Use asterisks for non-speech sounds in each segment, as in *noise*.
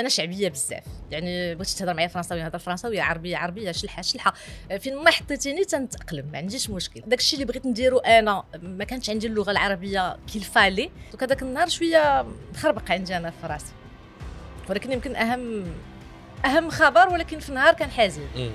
انا شعبيه بزاف يعني بغيتي تهضر معايا فرنساوي نهضر فرنساوي عربيه عربيه شلحه شلحه فين ما حطيتيني تنتاقلم ما عنديش مشكل داك الشيء اللي بغيت نديرو انا ما كانتش عندي اللغه العربيه كيلفالي دوك هذاك النهار شويه مخربق عندي انا في راسي ولكن يمكن اهم اهم خبر ولكن في النهار كان حزين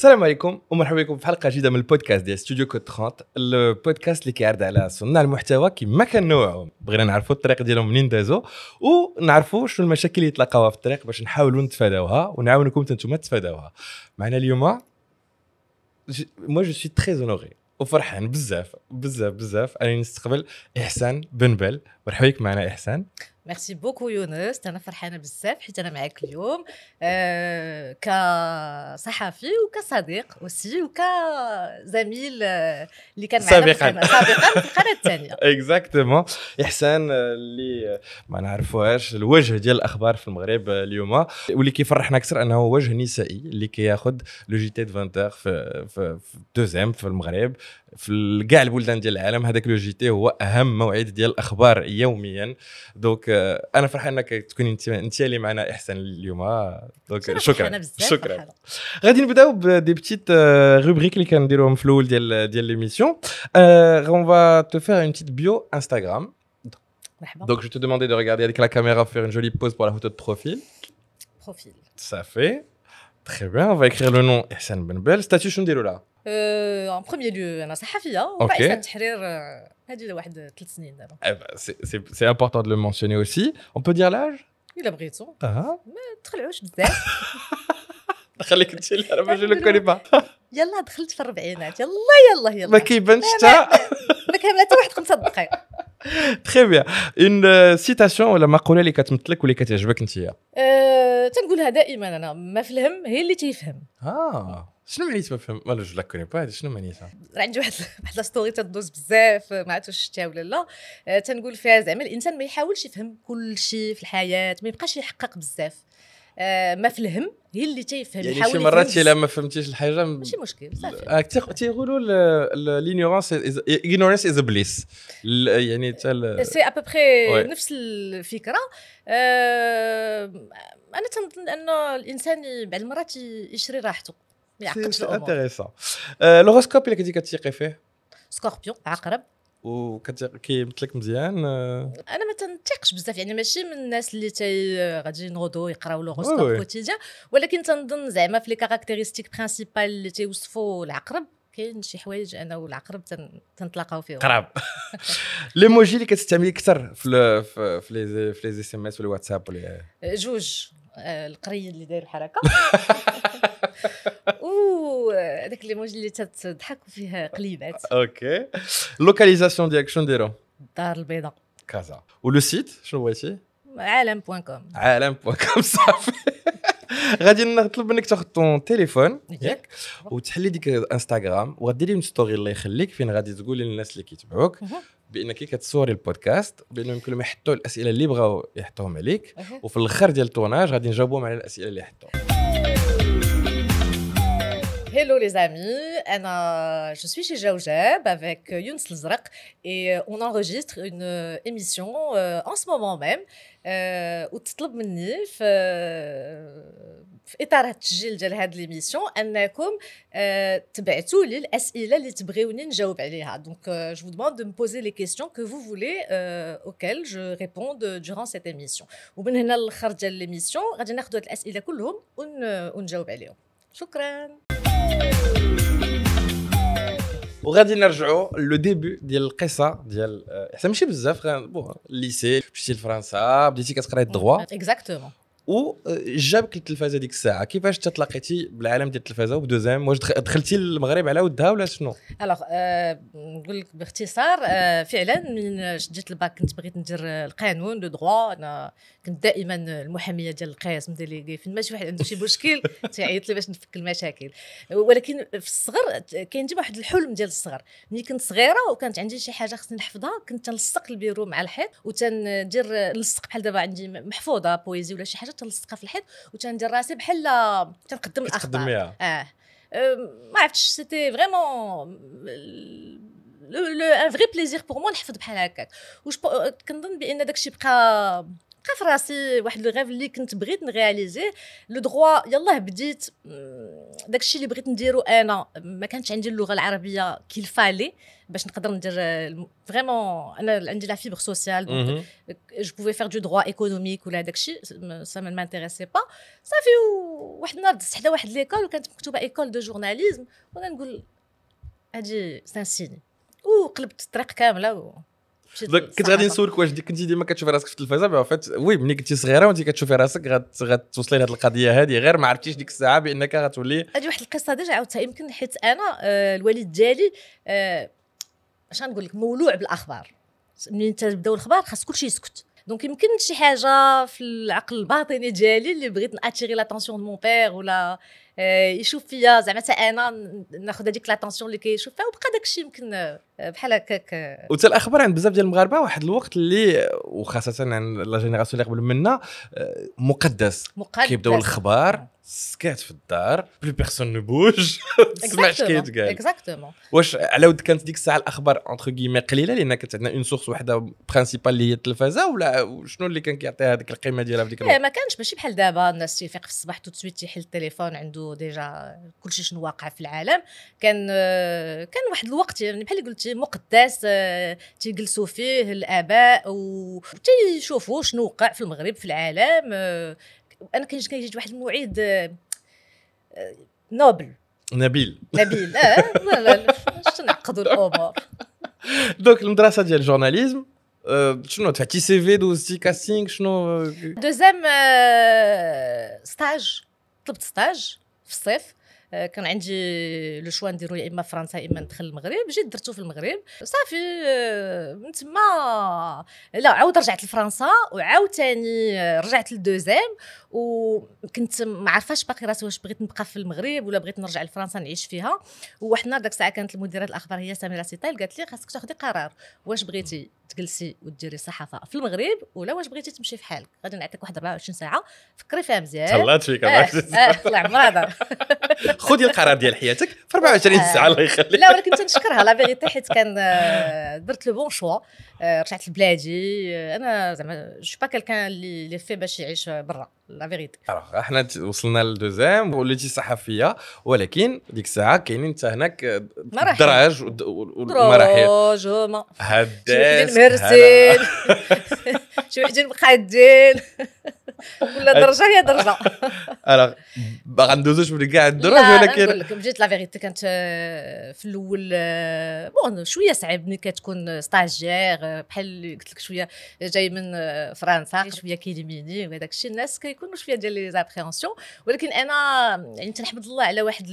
السلام عليكم ومرحبا بكم في حلقه جديده من البودكاست ديال ستوديو كود 30 البودكاست اللي كيعرض على صناع المحتوى كما كان نوعهم بغينا نعرفوا الطريق ديالهم منين دازوا ونعرفوا شنو المشاكل اللي تلاقاوها في الطريق باش نحاولوا نتفاداوها ونعاونكم انتم تتفاداوها معنا اليوم مو جو سوي تري اونوري وفرحان بزاف بزاف بزاف اني نستقبل احسان بنبل مرحبا بك معنا احسان ميرسي بوكو يونس انا فرحانه بزاف حيت انا معاك اليوم أه كصحفي وكصديق اوسي وكزميل آه، اللي كان معنا سابقا سابقا في القناه الثانيه اكزاكتومون *laughs* احسان آه، اللي ما نعرفوهاش الوجه ديال الاخبار في المغرب آه، اليوم واللي كيفرحنا اكثر انه وجه نسائي اللي كياخذ لو جي تي 20 في في دوزيام في المغرب في كاع البلدان ديال العالم هذاك لو جي تي هو اهم موعد ديال الاخبار يوميا دونك آه، انا فرحان انك تكوني انت انت اللي معنا احسن اليوم دوك آه. شكرا شكرا غادي نبداو بدي بتيت روبريك آه، اللي كنديروهم في الاول ديال ديال ليميسيون اون فا تو فير اون بتيت بيو انستغرام Donc, je te demandais de regarder avec la caméra, faire اون جولي بوز pour لا فوتو دو بروفيل بروفيل صافي fait. Très bien. On va écrire le nom Hassan Benbel. Statut, je me là. اون بروميير ليو انا صحفيه وبعد التحرير هذه واحد ثلاث سنين دابا سي امبورطون دو لو مونسيوني اوسي اون بو دير لاج الا بغيتو ما تخلعوش بزاف خليك انت انا ما جو كوني با يلا دخلت في الربعينات يلا يلا يلا ما كيبانش حتى ما كامله حتى واحد خمسه دقائق تخي بيان اون سيتاسيون ولا مقوله اللي كتمثلك واللي كتعجبك انت تنقولها دائما انا ما فلهم هي اللي تيفهم اه شنو معنيت ما فهم ولا جو لا كوني با شنو معنيتها عندي واحد واحد ستوري تدوز بزاف ما عرفتش شفتها ولا لا آه، تنقول فيها زعما الانسان ما يحاولش يفهم كل شيء في الحياه ما يبقاش يحقق بزاف آه، ما في الهم هي اللي تيفهم يعني شي مرات الا ما فهمتيش الحاجه ماشي مشكل صافي آه، تيقولوا لينورونس اغنورنس از بليس يعني حتى سي ابوبخي نفس الفكره انا تنظن ان الانسان بعض المرات يشري راحته يعقدش انتريسون الهوروسكوب اللي كنتي كتيقي فيه سكوربيون عقرب وكيمثلك مزيان آه. انا ما تنتيقش بزاف يعني ماشي من الناس اللي تي غادي ينوضوا يقراو لوغوسكوب كوتيديان ولكن تنظن زعما في لي كاركتيريستيك برينسيبال اللي تيوصفوا العقرب كاين شي حوايج انا والعقرب تنتلاقاو فيهم قراب ليموجي *laughs* اللي كتستعملي اكثر في في لي اس ام اس والواتساب ولا جوج آه، القري اللي داير الحركه *laughs* لي موج اللي تضحك وفيه قليبات اوكي اللوكاليزاسيون ديالك شنو نديرو الدار البيضاء كازا ولو سيت شنو بغيتي عالم بوان كوم عالم بوان كوم صافي غادي نطلب منك تاخذ طون تيليفون ياك وتحلي ديك انستغرام وغديري من ستوري الله يخليك فين غادي تقولي للناس اللي كيتبعوك بانك كتصوري البودكاست بانهم يمكن يحطوا الاسئله اللي بغاو يحطوهم عليك وفي الاخر ديال التوناج غادي نجاوبهم على الاسئله اللي حطوهم Hello les amis, euh, je suis chez Jaoujab avec euh, Younes Lizraq et euh, on enregistre une émission en ce moment même وتطلب مني في في اطار التسجيل ديال هذه ليميسيون انكم تبعتوا لي الاسئله اللي تبغيوني نجاوب عليها Donc, je vous demande de me poser les questions que vous voulez auxquelles je réponds durant cette émission ومن هنا للاخر ديال ليميسيون غادي ناخذ الاسئله كلهم ونجاوب عليهم شكرا au le début, de l'histoire lycée, le français, droit Exactement. وجابك آه، للتلفازه ديك الساعه كيفاش تلاقيتي بالعالم ديال التلفازه وبدوزام واش دخلتي للمغرب على ودها ولا شنو الوغ euh, نقول لك باختصار آه، فعلا من شديت الباك كنت بغيت ندير القانون لو دغوا انا كنت دائما المحاميه ديال القسم ديال اللي فين ما شي واحد عنده شي مشكل *laughs* تيعيط لي باش نفك المشاكل ولكن في الصغر كاين ديما واحد الحلم ديال الصغر ملي كنت صغيره وكانت عندي شي حاجه خصني نحفظها كنت تنلصق البيرو مع الحيط وتندير نلصق بحال دابا عندي محفوظه بويزي ولا شي حاجه تنلصقها في الحيط وتندير راسي بحال تنقدم الاخبار اه ما عرفتش سيتي فريمون لو ان فري بليزير بور مو نحفظ بحال هكاك كنظن بان داكشي بقى بقى في راسي واحد الغيف اللي كنت بغيت نغياليزيه لو دغوا يلاه بديت داكشي اللي بغيت نديرو انا ما كانتش عندي اللغه العربيه كيل فالي باش نقدر ندير فريمون انا عندي لا فيبر سوسيال جو بوفي فير دو دغوا ايكونوميك ولا داكشي سا ما مانتيريسي با صافي واحد النهار دزت حدا واحد ليكول وكانت مكتوبه ايكول دو جورناليزم وانا نقول هادي سان سيني وقلبت الطريق كامله كنت غادي نسولك واش كنت ديما كتشوفي راسك في التلفزه بي فيت وي ملي كنتي صغيره وانت كتشوفي راسك غتوصلي لهذ القضيه هذه غير ما عرفتيش ديك الساعه بانك غتولي هذه واحد القصه ديجا عاودتها يمكن حيت انا آه، الوالد ديالي اش آه، غنقول لك مولوع بالاخبار ملي تبداو الاخبار خاص كلشي يسكت دونك يمكن شي حاجه في العقل الباطني ديالي اللي بغيت ناتيغي لاتونسيون دو مون بير ولا آه، يشوف فيا زعما حتى انا ناخذ هذيك لاتونسيون اللي كيشوف فيها وبقى داك الشيء يمكن آه، بحال هكاك آه. وتا الاخبار عند بزاف ديال المغاربه واحد الوقت اللي وخاصه عند لا جينيراسيون اللي قبل منا مقدس مقدس كيبداو الاخبار سكات في الدار بلو بيرسون نو بوج تسمع شكاية يتقال اكزاكتومون واش على ود كانت ديك الساعه الاخبار اونتر كيما قليله لان كانت عندنا اون سورس وحده برانسيبال اللي هي التلفازه ولا شنو اللي كان كيعطيها هذيك القيمه ديالها في ديك ما كانش ماشي بحال دابا الناس تيفيق في الصباح تو سويت تيحل التليفون عنده ديجا كلشي شنو واقع في العالم كان كان واحد الوقت يعني بحال قلت مقدس آه، تيجلسوا فيه الاباء وتيشوفوا شنو وقع في المغرب في العالم آه، انا كنت كنجي واحد الموعد آه، آه، نوبل نبيل نبيل اه *laughs* لا لا لا الامور دونك المدرسه ديال الجورناليزم آه، شنو دفعتي سي في دوزتي كاستينغ شنو دوزيام ستاج طلبت ستاج في الصيف كان عندي لو شوا نديرو يا اما فرنسا يا اما ندخل المغرب جيت درتو في المغرب صافي آه، من تما لا عاود رجعت لفرنسا وعاوتاني آه، رجعت للدوزيام وكنت ما عارفاش باقي راسي واش بغيت نبقى في المغرب ولا بغيت نرجع لفرنسا نعيش فيها وواحد النهار الساعه كانت المديره الاخبار هي سميره سيتايل قالت لي خاصك تاخذي قرار واش بغيتي تجلسي وديري صحافه في المغرب ولا واش بغيتي تمشي في حالك غادي نعطيك واحد 24 ساعه فكري فيها مزيان تهلات فيك آه، مرادة *laughs* خذي القرار ديال حياتك في 24 آه. ساعه الله يخليك لا ولكن تنشكرها لا فيغيتي حيت كان آه، درت لو بون شوا رجعت لبلادي آه، انا زعما جو با كالكان اللي في باش يعيش برا لا فيغيتي احنا وصلنا للدوزيام وليتي صحفيه ولكن ديك الساعه كاينين حتى هناك الدراج والمراحل دروج هما هداس شي وحدين *laughs* شي وحدين مقادين *laughs* ولا درجه هي درجه الوغ باغا ندوزوش من كاع الدرج ولكن نقول لك جيت لا فيغيتي كانت آه، في الاول بون آه، شويه صعيب ملي كتكون ستاجير آه، بحال قلت لك شويه جاي من فرنسا شويه كيليميني وهذاك الشيء الناس كيكونوا شويه ديال لي زابريونسيون ولكن انا يعني تنحمد الله على واحد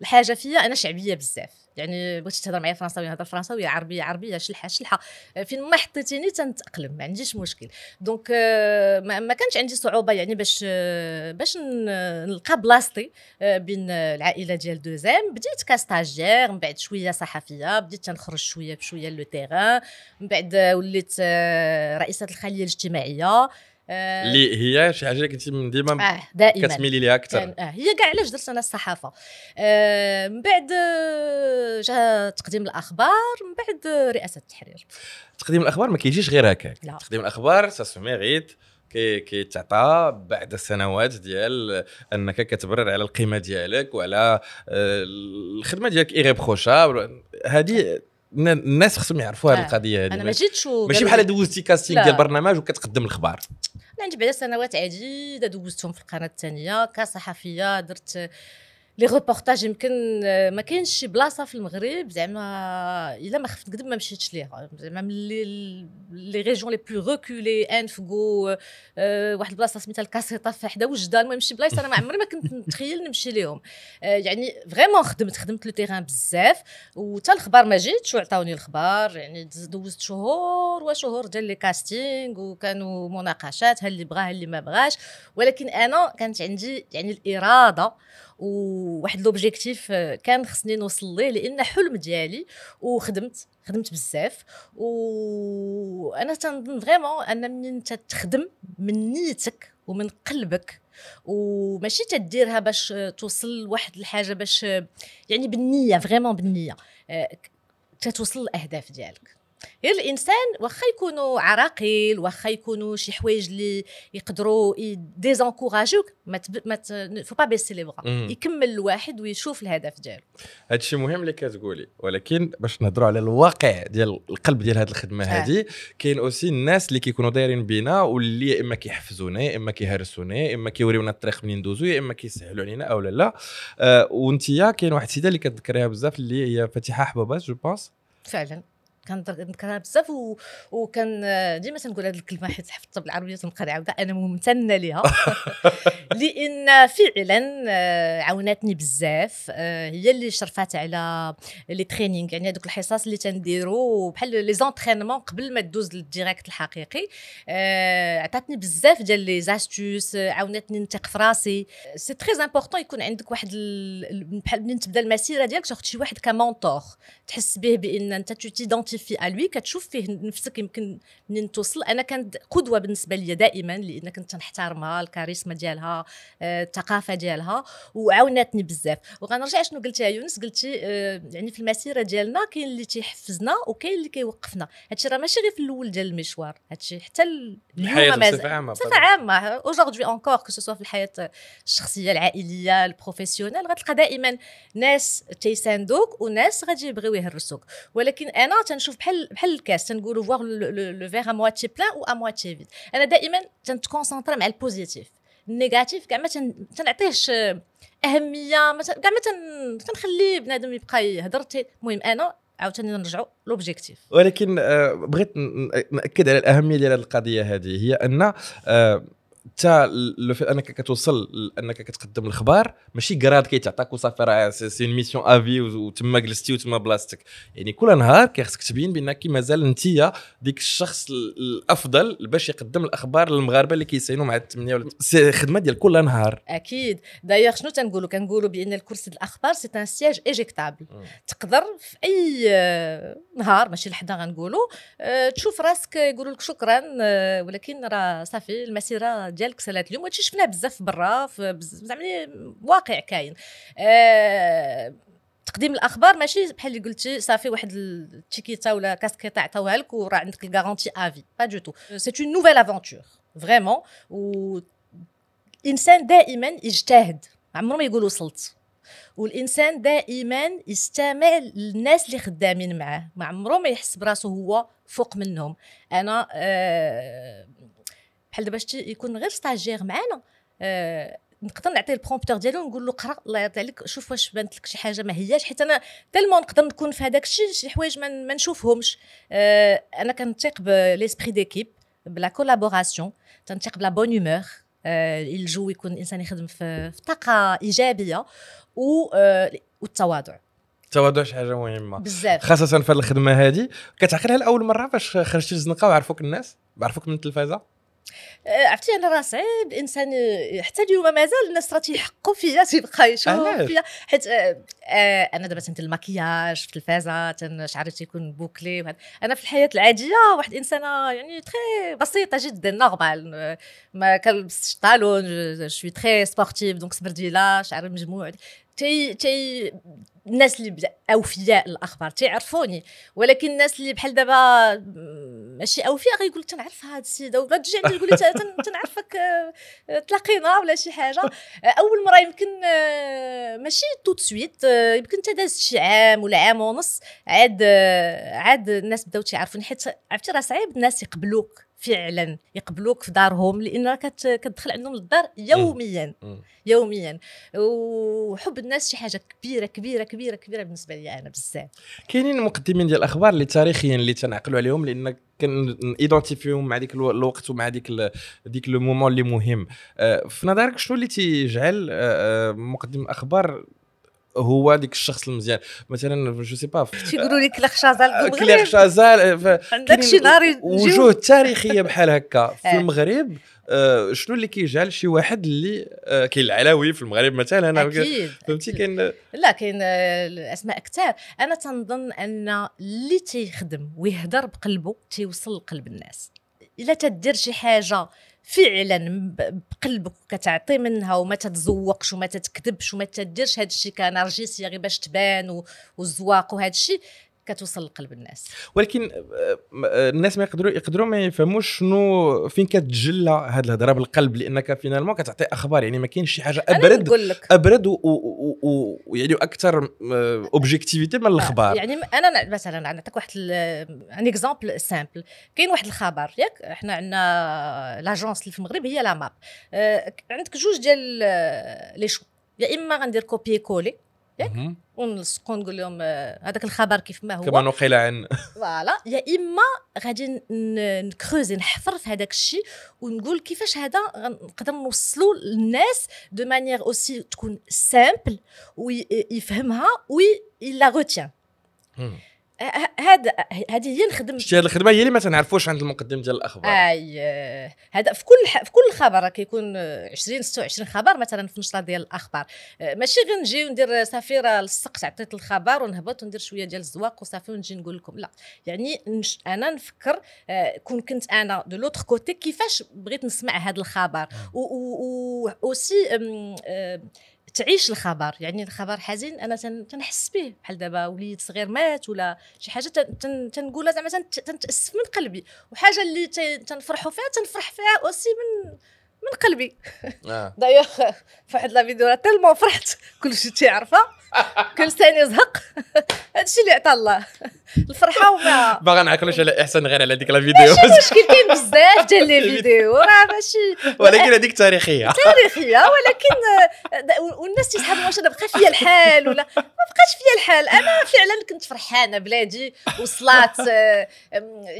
الحاجه فيا انا شعبيه بزاف يعني بغيتي تهضر معايا فرنساوي نهضر فرنساوي عربيه عربيه شلحه شلحه آه، فين ما حطيتيني تنتاقلم ما عنديش مشكل دونك آه، ما كانش عندي صعوبه يعني باش آه، باش نلقى بلاصتي بين العائله ديال دوزام بديت كاستاجير من بعد شويه صحفيه بديت تنخرج شويه بشويه لو تيغان من بعد وليت رئيسه الخليه الاجتماعيه آه، اللي هي شي حاجه كنتي من ديما آه دائما كتميلي ليها اكثر يعني آه هي كاع علاش درت انا الصحافه آه من بعد آه، جا تقديم الاخبار من بعد آه، رئاسه التحرير تقديم الاخبار ما كيجيش غير هكاك تقديم الاخبار سا سميغيت كي كيتعطى بعد سنوات ديال انك كتبرر على القيمه ديالك وعلى الخدمه ديالك ايغيبروشابل هذه الناس خصهم يعرفوا هذه آه. القضيه هذه انا ما جيتش ماشي بحال دوزتي كاستينغ ديال برنامج وكتقدم الخبار انا عندي بعد سنوات عديده دوزتهم في القناه الثانيه كصحفيه درت لي ريبورتاج يمكن آه، ما كاينش شي بلاصه في المغرب زعما الا ما خفت قدب ما مشيتش ليها زعما ملي لي ريجون لي بلو ريكولي انفكو آه، واحد البلاصه سميتها الكاسيطه في حدا وجده المهم شي بلايص انا ما عمري ما كنت نتخيل نمشي ليهم آه، يعني فريمون خدمت خدمت لو تيغان بزاف وتا الخبر ما جيتش وعطاوني الخبر يعني دوزت شهور وشهور ديال لي كاستينغ وكانوا مناقشات هل اللي بغاه اللي ما بغاش ولكن انا كانت عندي يعني الاراده وواحد لوبجيكتيف آه، كان خصني نوصل ليه لان حلم ديالي وخدمت خدمت بزاف وانا تنظن فريمون ان منين تخدم من نيتك ومن قلبك وماشي تديرها باش توصل لواحد الحاجه باش يعني بالنيه فريمون بالنيه آه، تتوصل للاهداف ديالك غير الانسان واخا يكونوا عراقيل واخا يكونوا شي حوايج اللي يقدروا ديزونكوراجوك ما تب... ما ت... فو با بيسي لي بغا يكمل الواحد ويشوف الهدف ديالو هادشي مهم اللي كتقولي ولكن باش نهضروا على الواقع ديال القلب ديال هذه الخدمه آه. هذه كاين اوسي الناس اللي كيكونوا دايرين بينا واللي يا اما كيحفزونا يا اما كيهرسونا يا اما كيوريونا الطريق منين ندوزو يا اما كيسهلوا علينا او لا لا آه وانت كاين واحد السيده اللي كتذكريها بزاف اللي هي فاتحه حبابات جو بونس فعلا كان بزاف و... وكان ديما تنقول هذه الكلمه حيت حفظتها بالعربيه تنبقى نعاودها انا ممتنه لها *laughs* لان فعلا آه، عاوناتني بزاف آه، هي اللي شرفات على لي ترينينغ يعني هذوك الحصص اللي تنديروا بحال لي زونترينمون قبل ما تدوز للديريكت الحقيقي آه، عطاتني بزاف ديال لي زاستوس عاوناتني نثق في راسي سي تري امبورطون يكون عندك واحد بحال منين تبدا المسيره ديالك تاخذ شي واحد كمونتور تحس به بان انت تو تيدونتي تضيف فيه الوي كتشوف فيه نفسك يمكن منين توصل انا كانت قدوه بالنسبه لي دائما لان كنت نحترمها الكاريزما ديالها آه، الثقافه ديالها وعاوناتني بزاف وغنرجع شنو قلتي يا يونس قلتي آه، يعني في المسيره ديالنا كاين اللي تيحفزنا وكاين اللي كيوقفنا هادشي راه ماشي غير في الاول ديال المشوار هادشي حتى اليوم مازال بصفه عامه اوجوردي انكور كو سوسوا في الحياه الشخصيه العائليه البروفيسيونيل غتلقى دائما ناس تيساندوك وناس غادي يبغيو يهرسوك ولكن انا تنشوف تنشوف بحال بحال الكاس تنقولوا فواغ لو فيغ ا مواتي بلان او ا مواتي فيد انا دائما تنتكونسونطرا مع البوزيتيف النيجاتيف كاع ما تنعطيهش اهميه كاع ما تنخلي بنادم يبقى يهضر المهم انا عاوتاني نرجعوا لوبجيكتيف ولكن آه، بغيت ناكد على الاهميه ديال هذه القضيه هذه هي ان آه، حتى لو في انك كتوصل انك كتقدم الاخبار ماشي كراد كيتعطاك وصافي راه سي اون ميسيون افي وتما جلستي وتما بلاصتك يعني كل نهار كيخصك تبين بانك مازال انت ديك الشخص الافضل باش يقدم الاخبار للمغاربه اللي كيساينوا مع الثمانيه ولا سي خدمه ديال كل نهار اكيد دايوغ شنو تنقولوا كنقولوا بان الكرسي الاخبار سي ان سياج ايجيكتابل تقدر في اي آه، نهار ماشي لحدا غنقولوا آه، تشوف راسك يقولوا لك شكرا آه، ولكن راه صافي المسيره ديالك سالات اليوم وهادشي شفناه بزاف برا زعما واقع كاين أه تقديم الاخبار ماشي بحال اللي قلتي صافي واحد التيكيتا ولا كاسكيطه عطاوها لك وراه عندك الكارونتي افي با دو تو سي اون نوفيل افونتور فريمون و الانسان دائما يجتهد عمره ما يقول وصلت والانسان دائما يستمع للناس اللي خدامين معاه ما عمره ما يحس براسه هو فوق منهم انا آه بحال دابا شتي يكون غير ستاجير معانا آه نقدر نعطيه البرومبتور ديالو ونقول له قرا الله يرضي عليك شوف واش بانت لك شي حاجه ما هياش حيت انا تالمون نقدر نكون في هذاك الشيء شي حوايج ما, ما نشوفهمش آه انا كنثيق بليسبري ديكيب بلا كولابوراسيون تنثيق بلا بون هومور آه الجو يكون الانسان يخدم في, في طاقه ايجابيه و آه والتواضع التواضع شي حاجه مهمه بزاف خاصه في الخدمه هذه كتعقلها لاول مره فاش خرجتي للزنقه وعرفوك الناس بعرفوك من التلفازه آه، عرفتي انا راه صعيب انسان آه، حتى اليوم مازال الناس راه تيحقوا فيا *laughs* تيبقى يشوفوا فيا حيت آه، انا دابا تنت المكياج في التلفازه شعري تيكون بوكلي وهذا انا في الحياه العاديه واحد انسانه يعني تري بسيطه جدا نورمال ما كنلبسش طالون شوي تري سبورتيف دونك سبرديله شعري مجموع تي تي الناس اللي اوفياء الاخبار تيعرفوني ولكن الناس اللي بحال دابا ماشي اوفياء غيقول لك تنعرف هذا السيده وغتجي عندي تقول لي تنعرفك آه، تلاقينا ولا شي حاجه آه، اول مره يمكن آه، ماشي توت سويت يمكن حتى شي عام ولا عام ونص عاد عاد الناس بداو تيعرفوني حيت عرفتي راه صعيب الناس يقبلوك فعلا يقبلوك في دارهم لان كتدخل عندهم للدار يوميا يوميا وحب الناس شي حاجه كبيره كبيره كبيره كبيره بالنسبه لي انا بزاف كاينين مقدمين ديال الاخبار اللي تاريخيا اللي تنعقلوا عليهم لان كنيدونتيفيهم مع ديك الوقت ومع ديك ال... ديك لو مومون اللي مهم آه، في نظرك شنو اللي تيجعل آه، آه، مقدم الاخبار هو ديك الشخص المزيان مثلا جو سي با تيقولوا لك كلاخ شازال آه، كلاخ شازال آه، عندك شي نهار وجوه تاريخيه *laughs* بحال هكا في آه. المغرب شنو اللي كيجعل شي واحد اللي كاين العلوي في المغرب مثلا فهمتي كاين لا كاين الاسماء كثار انا تنظن ان اللي تيخدم ويهضر بقلبه تيوصل لقلب الناس الا تدير شي حاجه فعلا بقلبك كتعطي منها وما تتزوقش وما تتكذبش وما تديرش هذا الشيء كنرجسيه غير باش تبان والزواق وهذا الشيء كتوصل لقلب الناس ولكن آه، آه، الناس ما يقدروا يقدروا ما يفهموش شنو فين كتجلى هذه الهضره بالقلب لانك فينالمون كتعطي اخبار يعني ما كاينش شي حاجه ابرد لك. ابرد ويعني واكثر اوبجيكتيفيتي آه، من الاخبار يعني انا مثلا نعطيك واحد ان اكزومبل سامبل كاين واحد الخبر ياك حنا عندنا لاجونس اللي في المغرب هي لا ماب عندك جوج ديال لي شو يا اما غندير كوبي كولي ياك ونلصقوا نقول لهم آه، هذاك الخبر كيف ما هو كما نقل عن فوالا *laughs* يا اما غادي نكروزي نحفر في هذاك الشيء ونقول كيفاش هذا نقدر نوصلوا للناس دو مانيير اوسي تكون سامبل ويفهمها وي لا روتيان هذا هذه هي الخدمه شتي هذه الخدمه هي اللي ما تنعرفوش عند المقدم ديال الاخبار اي هذا في كل في كل خبر كيكون 20 26 خبر مثلا في نشره ديال الاخبار ماشي غير نجي وندير سفيره للسقط عطيت الخبر ونهبط وندير شويه ديال الزواق وصافي ونجي نقول لكم لا يعني نش... انا نفكر كون كنت انا دو لوتر كوتي كيفاش بغيت نسمع هذا الخبر و, و... و... و, و, و تعيش الخبر يعني الخبر حزين انا تنحس به بحال دابا وليد صغير مات ولا شي حاجه تنقولها زعما تنتاسف من قلبي وحاجه اللي تنفرحوا فيها تنفرح فيها اوسي من من قلبي آه. دايوغ فواحد لا فيديو راه تالمون فرحت كلشي تيعرفها كل ثاني زهق هادشي اللي عطى الله الفرحه وما باغا نعكلوش على احسن غير على ديك لا فيديو المشكل مشكل كاين بزاف ديال لي *laughs* فيديو راه ماشي ولكن هذيك تاريخيه تاريخيه ولكن والناس تيسحبوا واش انا بقى فيا الحال ولا ما بقاش فيا الحال انا فعلا كنت فرحانه بلادي وصلات آه،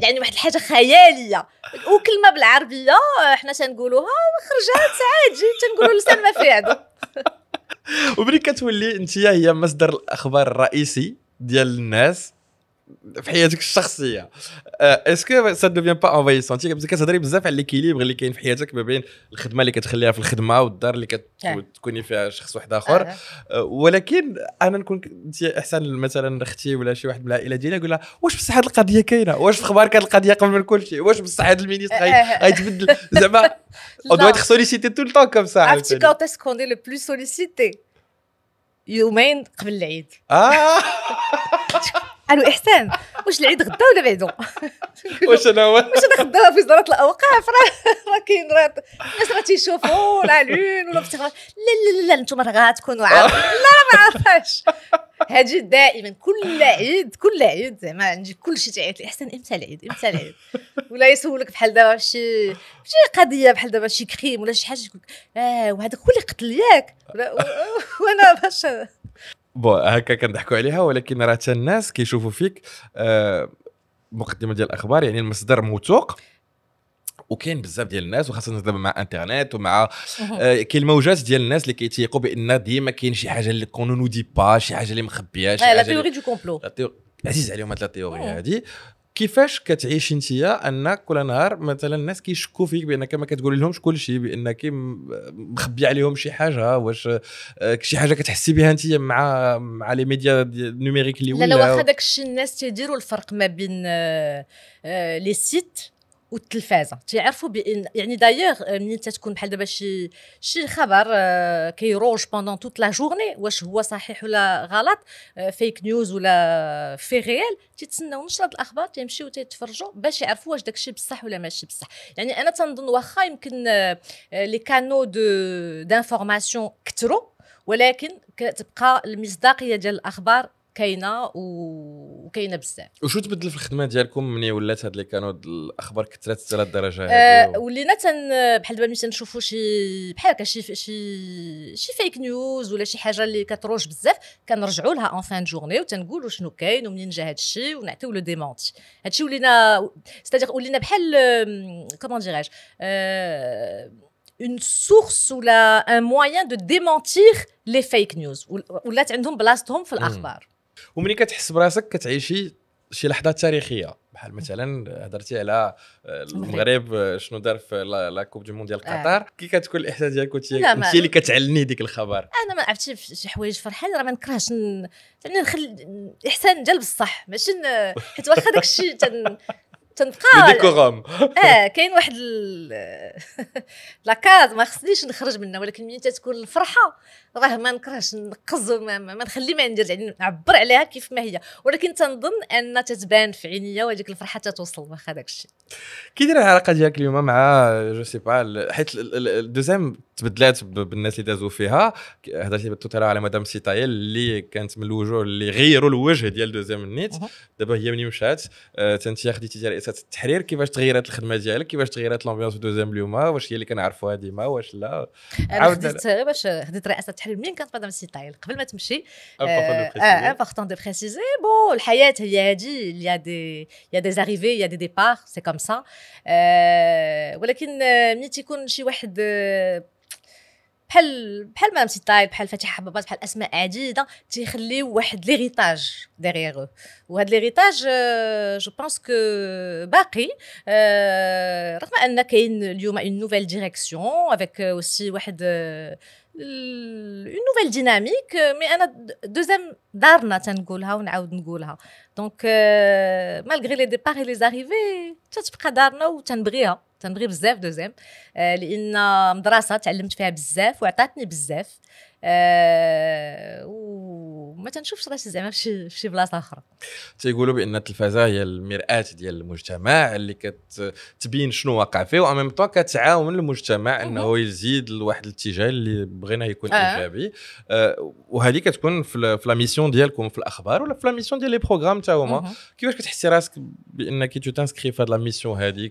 يعني واحد الحاجه خياليه وكلمه بالعربيه حنا تنقولوها خرجات عادي تنقولوا لسان ما في هذا *laughs* وملي كتولي انت هي مصدر الاخبار الرئيسي ديال الناس في حياتك الشخصيه اسكو سا دوفيان با سونتي باسكو كتهضري بزاف على ليكيليبر اللي كاين في حياتك ما بين الخدمه اللي كتخليها في الخدمه والدار اللي كتكوني آه. فيها شخص واحد اخر آه. آه، ولكن انا نكون احسن مثلا اختي ولا شي واحد من العائله ديالي يقول لها واش بصح هذه القضيه كاينه واش في اخبارك هذه القضيه قبل من كل شيء واش بصح هذا المينيستر غيتبدل زعما اون دو سوليسيتي طول الوقت كوم سا عرفتي كونت اسكوندي لو بلو سوليسيتي يومين قبل العيد اه *laughs* الو احسان واش العيد غدا ولا بعدو *laughs* واش انا واش انا غدا في وزاره الاوقاف راه كاين راه الناس راه تيشوفوا لا لون ولا لا لا لا لا انتم راه غتكونوا عارفين *laughs* لا ما عارفاش هادشي دائما كل عيد كل عيد زعما عندي شيء تعيط لي احسن امتى العيد امتى العيد ولا يسولك بحال دابا شي شي قضيه بحال دابا شي كريم ولا شي حاجه يقول اه وهذاك هو اللي قتل ياك *laughs* وانا باش بون هكا كنضحكوا عليها ولكن راه حتى الناس كيشوفوا فيك آه، مقدمه ديال الاخبار يعني المصدر موثوق وكاين بزاف ديال الناس وخاصه دابا مع انترنت ومع آه، كاين الموجات ديال الناس اللي كيتيقوا بان ديما كاين شي حاجه اللي كونو نو دي با شي حاجه اللي مخبيه شي حاجه لا تيوري دو كومبلو عزيز عليهم هاد لا تيوري هادي كيفاش كتعيش انت انك كل نهار مثلا الناس كيشكوا فيك بانك ما كتقولي لهمش كل شيء بانك مخبي عليهم شي حاجه واش آه، شي حاجه كتحسي بها انت مع مع لي ميديا نوميريك اللي ولا لا لا واخا داكشي الناس تيديروا الفرق ما بين آه، آه، لي سيت والتلفازه تيعرفوا بان يعني دايوغ آه، ملي تتكون بحال دابا شي شي خبر آه، كيروج بوندون توت لا جورني واش هو صحيح ولا غلط فيك آه، نيوز ولا في غيال تيتسناو نشر هاد الاخبار تيمشيو تيتفرجوا باش يعرفوا واش داكشي بصح ولا ماشي بصح يعني انا تنظن واخا يمكن لي كانو دو دانفورماسيون كثروا ولكن كتبقى المصداقيه ديال الاخبار كاينه وكاينه بزاف وشو تبدل في الخدمه ديالكم ملي ولات هاد لي كانوا الاخبار كثرت حتى الدرجه هذه أه ولينا تن بحال دابا ملي تنشوفوا شي بحال هكا شي شي شي فيك نيوز ولا شي حاجه اللي كتروج بزاف كنرجعوا لها اون فان جورني وتنقولوا شنو كاين ومنين جا هذا الشيء ونعطيو لو ديمونتي الشيء ولينا ستادير ولينا بحال كومون ديغاج آه، une source ولا un moyen de démentir les fake news ولات عندهم بلاصتهم في الاخبار وملي كتحس براسك كتعيشي شي لحظه تاريخيه بحال مثلا هضرتي على آه، المغرب آه، شنو دار في لا كوب دي مونديال آه. قطر آه. كي كتكون الاحساس ديالك انت اللي كتعلني ديك الخبر انا ما عرفتش شي حوايج فرحان راه ما نكرهش يعني نخلي الاحسان جلب الصح ماشي حيت واخا داك الشيء تنبقى *laughs* اه كاين واحد *laughs* لاكاز ما خصنيش نخرج منها ولكن ملي تتكون الفرحه راه ما نكرهش نقز ما نخلي ما ندير يعني نعبر عليها كيف ما هي ولكن تنظن ان تتبان في عينيا وهذيك الفرحه تتوصل واخا داك الشيء كي دايره العلاقه ديالك اليوم مع جو سي با حيت الدوزيام تبدلات بالناس اللي دازوا فيها هضرت لي توتالا على مدام سيتاي اللي كانت من الوجوه اللي غيروا الوجه ديال دوزيام نيت دابا هي ملي مشات آه، انت خديتي ديال رئاسه التحرير كيفاش تغيرت الخدمه ديالك كيفاش تغيرت لومبيونس دوزيام اليوم واش هي اللي كنعرفوها ديما واش لا انا خديت باش خديت رئاسه التحرير منين كانت مدام سيتاي قبل ما تمشي امبورتون دو بريسيزي بون الحياه هي هادي يا دي يا دي زاريفي يا دي ديبار سي كوم سا ولكن آه، ملي تيكون شي واحد آه، بحال بحال ما طايب بحال فاتح حبابات بحال اسماء عديده تيخليو واحد ليغيتاج ديغيغو وهاد ليغيتاج جو بونس كو باقي آه، رغم ان كاين اليوم اون نوفيل ديريكسيون افيك اوسي واحد اون نوفيل ديناميك مي انا دوزيام دارنا تنقولها ونعاود نقولها دونك مالغري لي ديبار لي زاريفي تتبقى دارنا وتنبغيها تنبغي بزاف دوزيام آه، لان مدرسه تعلمت فيها بزاف وعطاتني بزاف آه، وما تنشوفش راسي زعما في شي بلاصه اخرى تيقولوا بان التلفازه هي المراه ديال المجتمع اللي كتبين شنو واقع فيه وامام طو كتعاون المجتمع انه يزيد لواحد الاتجاه اللي بغينا يكون آه. ايجابي وهذه كتكون في لا ميسيون ديالكم في الاخبار ولا في لا ميسيون ديال لي بروغرام تا هما كيفاش كتحسي راسك بانك تو تانسكري في هذه لا ميسيون هذه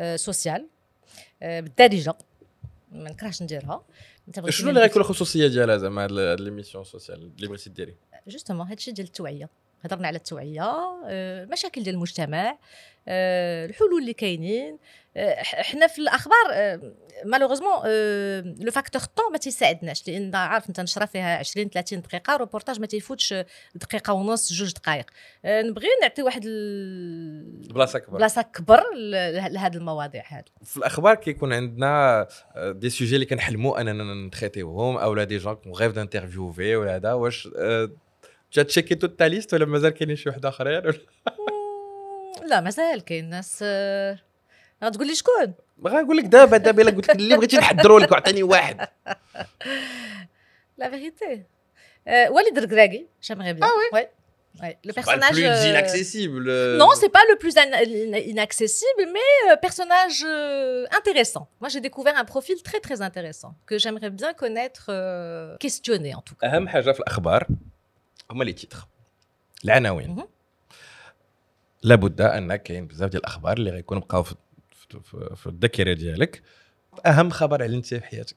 آه، سوسيال آه، بالدارجه ما نكرهش نديرها شنو اللي غيكون الخصوصيه ديالها زعما هاد ليميسيون سوسيال اللي بغيتي ديري آه، جوستومون هادشي ديال التوعيه هضرنا على التوعيه آه، مشاكل ديال المجتمع آه، الحلول اللي كاينين آه، حنا في الاخبار مالوغوزمون لو فاكتور طون ما تيساعدناش لان عارف انت نشرى فيها 20 30 دقيقه روبورتاج ما تيفوتش دقيقه ونص جوج دقائق نبغي نعطي واحد بلاصه كبر بلاصه كبر لهذه المواضيع هذه في الاخبار كيكون عندنا دي سوجي اللي كنحلموا اننا نتخيتيوهم او لا دي جون كون غيف دانترفيوفي ولا هذا واش Tu as checké toute ta liste ou il y a toujours quelqu'un d'autre Non, il y a toujours des gens. Tu ne me dis pas quoi Je vais te dire que je ne veux pas te dire tout ça. Je veux que tu me donnes un rôle. un. La vérité. Walid El j'aimerais bien. Ah oui C'est pas le plus inaccessible. Non, ce n'est pas le plus inaccessible, mais euh, personnage euh, intéressant. Moi, j'ai découvert un profil très très intéressant que j'aimerais bien connaître, euh, questionner en tout cas. La plus importante chose هما لي تيتر العناوين لابد ان كاين بزاف ديال الاخبار اللي غيكونوا بقاو في, في, الذاكره ديالك اهم خبر علمتيه في حياتك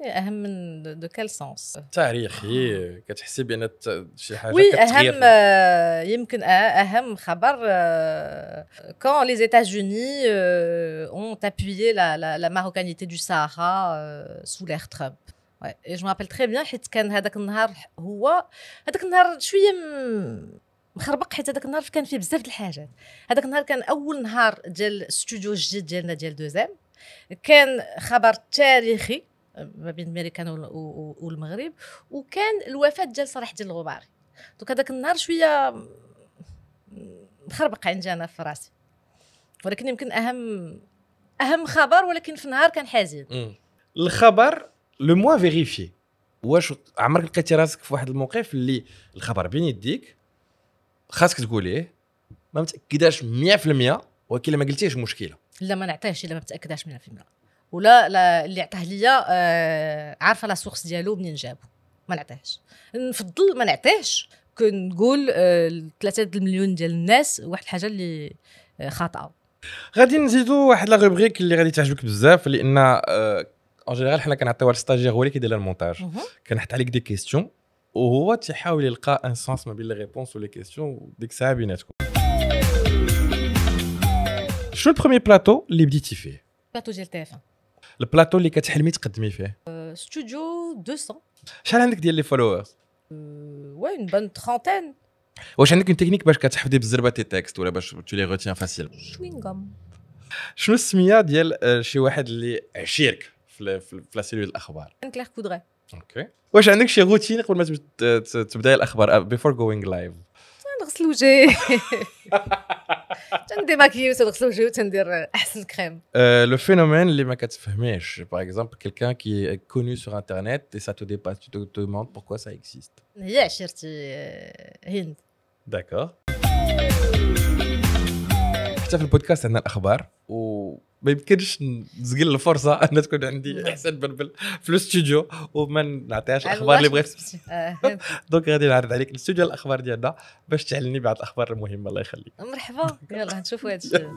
إيه، اهم من دو كال سونس تاريخي كتحسي بان شي حاجه وي اهم آه، يمكن آه، اهم خبر كون لي زيتاجوني اون تابويي لا لا ماروكانيتي دو سهارا سو لير ترامب جو مابيل تري بيان حيت كان هذاك النهار هو هذاك النهار شويه م... مخربق حيت هذاك النهار كان فيه بزاف د الحاجات هذاك النهار كان اول نهار ديال الاستوديو الجديد ديالنا ديال دوزام كان خبر تاريخي ما بين الميريكان والمغرب وكان الوفاه ديال صلاح ديال الغباري دونك هذاك النهار شويه مخربق عندي انا في راسي ولكن يمكن اهم اهم خبر ولكن في النهار كان حزين الخبر لو موا فيريفي واش عمرك لقيتي راسك في واحد الموقف اللي الخبر بين يديك خاصك تقوليه ما متاكداش 100% ولكن ما قلتيش مشكله لا ما نعطيهش الا ما متاكداش 100% ولا لا اللي عطاه ليا آه عارفه لا سورس ديالو منين جابو ما نعطيهش نفضل ما نعطيهش كنقول آه 3 المليون ديال الناس واحد الحاجه اللي آه خاطئه غادي نزيدو واحد لا اللي غادي تعجبك بزاف لان آه اون جينيرال حنا كنعطيو على الستاجير هو اللي كيدير المونتاج كنحط عليك دي كيستيون وهو تيحاول يلقى ان سونس ما بين لي ريبونس ولي كيستيون ديك الساعه بيناتكم شنو البروميي بلاطو اللي بديتي فيه بلاطو ديال تي اف البلاطو اللي كتحلمي تقدمي فيه ستوديو euh, 200 شحال عندك ديال لي فولورز وي اون بون ترونتين واش عندك اون تكنيك باش كتحفظي بزربه تي تيكست ولا باش تو لي روتيان فاسيل شوينغام شنو السميه ديال آه، شي واحد اللي عشيرك في في سيريو الاخبار كلير كودري اوكي واش عندك شي روتين قبل ما تبدا الاخبار بيفور جوينغ لايف نغسل وجهي *laughs* تندير ماكيوس ونغسل وجهي وتندير احسن كريم لو فينومين اللي ما كتفهميش باغ اكزومبل كيلكان كي كوني سور انترنيت اي سا تو ديباس تو دوموند بوركوا سا اكزيست هي عشيرتي آه، هند داكور حتى في البودكاست عندنا الاخبار و ما يمكنش نزقل الفرصه *laughs* ان تكون عندي نعم. احسن بلبل في الاستوديو وما نعطيهاش الاخبار اللي بغيت *laughs* آه، *laughs* دونك غادي نعرض عليك الاستوديو الاخبار ديالنا باش تعلني بعض الاخبار المهمه الله يخليك مرحبا يلا نشوفوا هذا الشيء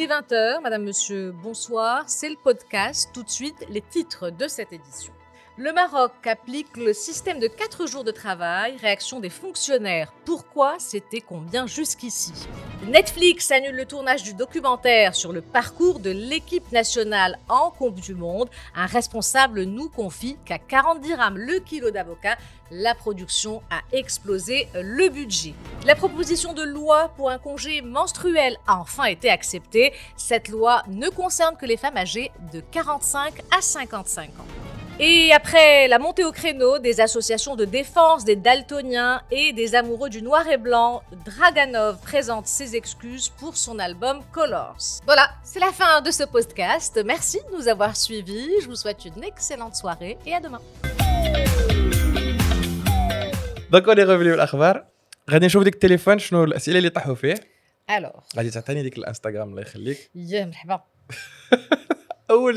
Il est 20h, Madame, Monsieur, bonsoir. C'est le podcast. Tout de suite, les titres de cette édition. Le Maroc applique le système de 4 jours de travail, réaction des fonctionnaires. Pourquoi C'était combien jusqu'ici Netflix annule le tournage du documentaire sur le parcours de l'équipe nationale en Coupe du Monde. Un responsable nous confie qu'à 40 dirhams le kilo d'avocat, la production a explosé le budget. La proposition de loi pour un congé menstruel a enfin été acceptée. Cette loi ne concerne que les femmes âgées de 45 à 55 ans. Et après la montée au créneau des associations de défense des daltoniens et des amoureux du noir et blanc, Draganov présente ses excuses pour son album Colors. Voilà, c'est la fin de ce podcast. Merci de nous avoir suivis. Je vous souhaite une excellente soirée et à demain. Donc on est revenu الاخبار نشوف ديك التليفون شنو اللي فيه Oui,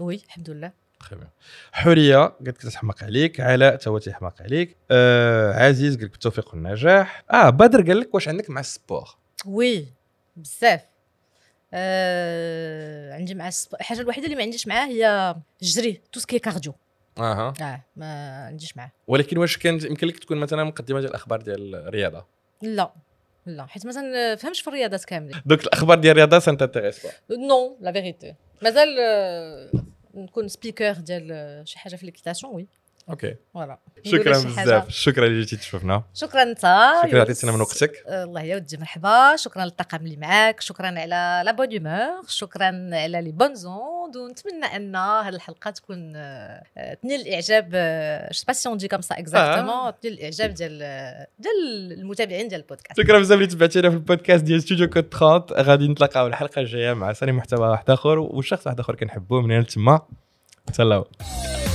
وي الحمد لله تخي حوريه قالت لك تحمق عليك علاء توا تيحماق عليك آه عزيز قال لك بالتوفيق والنجاح اه بدر قال لك واش عندك مع السبور وي بزاف آه عندي مع السبور الحاجه الوحيده اللي ما عنديش معاه هي الجري تو سكي كارديو اها اه ما عنديش معاه ولكن واش كان يمكن لك تكون مثلا مقدمه ديال الاخبار ديال الرياضه لا لا حيت مثلا آه، فهمش في الرياضات كاملين دوك الاخبار ديال الرياضه سانتيريس با نو لا فيغيتي مازال آه، نكون سبيكر ديال آه، شي حاجه في ليكيتاسيون وي اوكي فوالا شكرا بزاف شكرا اللي جيتي تشوفنا شكرا انت شكرا عطيتنا من وقتك الله يود مرحبا شكرا للطاقم اللي معاك شكرا على لا بون هومور شكرا على لي بون زوند ونتمنى ان هذه الحلقه تكون آه، تنال الاعجاب جو سي اون دي كوم سا اكزاكتومون تنال الاعجاب ديال ديال المتابعين ديال البودكاست شكرا بزاف اللي تبعتينا في البودكاست ديال ستوديو كود 30 غادي نتلاقاو الحلقه الجايه مع صانع محتوى واحد اخر وشخص واحد اخر كنحبوه من هنا لتما تسلاو